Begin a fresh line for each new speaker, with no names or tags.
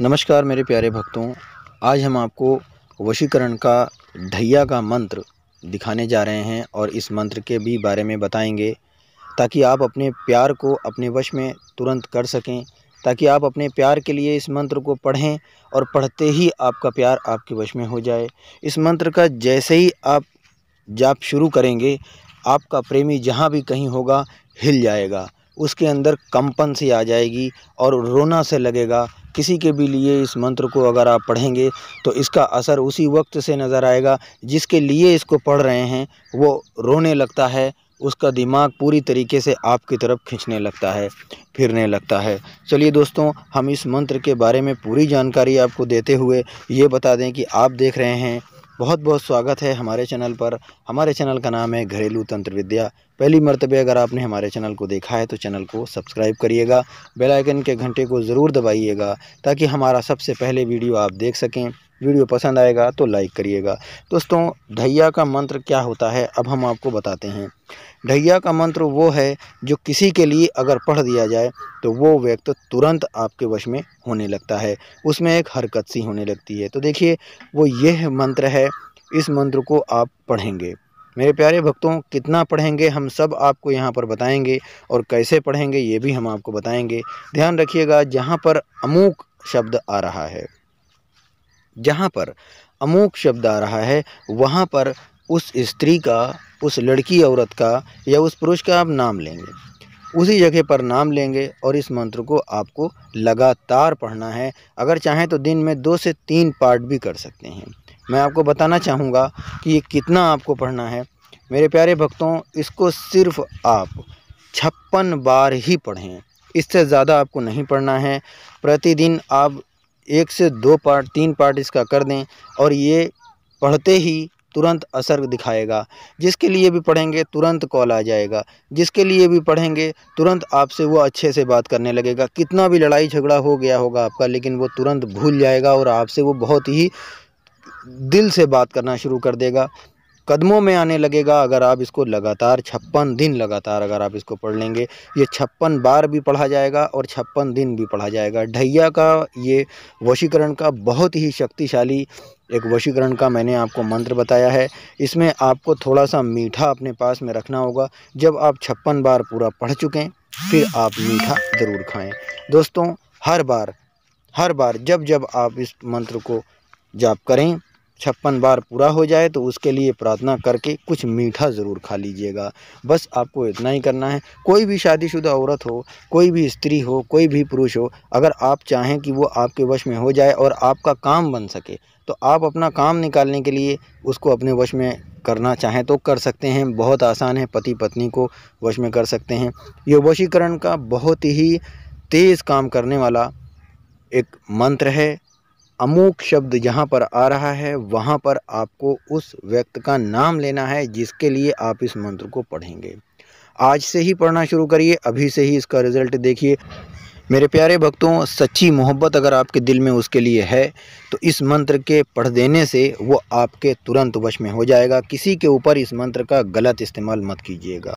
नमस्कार मेरे प्यारे भक्तों आज हम आपको वशीकरण का ढैया का मंत्र दिखाने जा रहे हैं और इस मंत्र के भी बारे में बताएंगे ताकि आप अपने प्यार को अपने वश में तुरंत कर सकें ताकि आप अपने प्यार के लिए इस मंत्र को पढ़ें और पढ़ते ही आपका प्यार आपके वश में हो जाए इस मंत्र का जैसे ही आप जाप शुरू करेंगे आपका प्रेमी जहाँ भी कहीं होगा हिल जाएगा उसके अंदर कंपन सी आ जाएगी और रोना से लगेगा किसी के भी लिए इस मंत्र को अगर आप पढ़ेंगे तो इसका असर उसी वक्त से नज़र आएगा जिसके लिए इसको पढ़ रहे हैं वो रोने लगता है उसका दिमाग पूरी तरीके से आपकी तरफ खींचने लगता है फिरने लगता है चलिए दोस्तों हम इस मंत्र के बारे में पूरी जानकारी आपको देते हुए ये बता दें कि आप देख रहे हैं बहुत बहुत स्वागत है हमारे चैनल पर हमारे चैनल का नाम है घरेलू तंत्र विद्या पहली मरतबे अगर आपने हमारे चैनल को देखा है तो चैनल को सब्सक्राइब करिएगा बेल आइकन के घंटे को ज़रूर दबाइएगा ताकि हमारा सबसे पहले वीडियो आप देख सकें वीडियो पसंद आएगा तो लाइक करिएगा दोस्तों ढैया का मंत्र क्या होता है अब हम आपको बताते हैं ढैया का मंत्र वो है जो किसी के लिए अगर पढ़ दिया जाए तो वो व्यक्ति तुरंत आपके वश में होने लगता है उसमें एक हरकत सी होने लगती है तो देखिए वो यह मंत्र है इस मंत्र को आप पढ़ेंगे मेरे प्यारे भक्तों कितना पढ़ेंगे हम सब आपको यहाँ पर बताएंगे और कैसे पढ़ेंगे ये भी हम आपको बताएंगे ध्यान रखिएगा जहाँ पर अमूक शब्द आ रहा है जहाँ पर अमूक शब्द आ रहा है वहाँ पर उस स्त्री का उस लड़की औरत का या उस पुरुष का आप नाम लेंगे उसी जगह पर नाम लेंगे और इस मंत्र को आपको लगातार पढ़ना है अगर चाहें तो दिन में दो से तीन पार्ट भी कर सकते हैं मैं आपको बताना चाहूँगा कि ये कितना आपको पढ़ना है मेरे प्यारे भक्तों इसको सिर्फ आप छप्पन बार ही पढ़ें इससे ज़्यादा आपको नहीं पढ़ना है प्रतिदिन आप एक से दो पार्ट तीन पार्ट इसका कर दें और ये पढ़ते ही तुरंत असर दिखाएगा जिसके लिए भी पढ़ेंगे तुरंत कॉल आ जाएगा जिसके लिए भी पढ़ेंगे तुरंत आपसे वो अच्छे से बात करने लगेगा कितना भी लड़ाई झगड़ा हो गया होगा आपका लेकिन वो तुरंत भूल जाएगा और आपसे वो बहुत ही दिल से बात करना शुरू कर देगा कदमों में आने लगेगा अगर आप इसको लगातार छप्पन दिन लगातार अगर आप इसको पढ़ लेंगे ये छप्पन बार भी पढ़ा जाएगा और छप्पन दिन भी पढ़ा जाएगा ढैया का ये वशीकरण का बहुत ही शक्तिशाली एक वशीकरण का मैंने आपको मंत्र बताया है इसमें आपको थोड़ा सा मीठा अपने पास में रखना होगा जब आप छप्पन बार पूरा पढ़ चुकें फिर आप मीठा ज़रूर खाएँ दोस्तों हर बार हर बार जब जब आप इस मंत्र को जाप करें छप्पन बार पूरा हो जाए तो उसके लिए प्रार्थना करके कुछ मीठा ज़रूर खा लीजिएगा बस आपको इतना ही करना है कोई भी शादीशुदा औरत हो कोई भी स्त्री हो कोई भी पुरुष हो अगर आप चाहें कि वो आपके वश में हो जाए और आपका काम बन सके तो आप अपना काम निकालने के लिए उसको अपने वश में करना चाहें तो कर सकते हैं बहुत आसान है पति पत्नी को वश में कर सकते हैं ये वशीकरण का बहुत ही तेज़ काम करने वाला एक मंत्र है अमूक शब्द जहाँ पर आ रहा है वहाँ पर आपको उस व्यक्त का नाम लेना है जिसके लिए आप इस मंत्र को पढ़ेंगे आज से ही पढ़ना शुरू करिए अभी से ही इसका रिज़ल्ट देखिए मेरे प्यारे भक्तों सच्ची मोहब्बत अगर आपके दिल में उसके लिए है तो इस मंत्र के पढ़ देने से वो आपके तुरंत वश में हो जाएगा किसी के ऊपर इस मंत्र का गलत इस्तेमाल मत कीजिएगा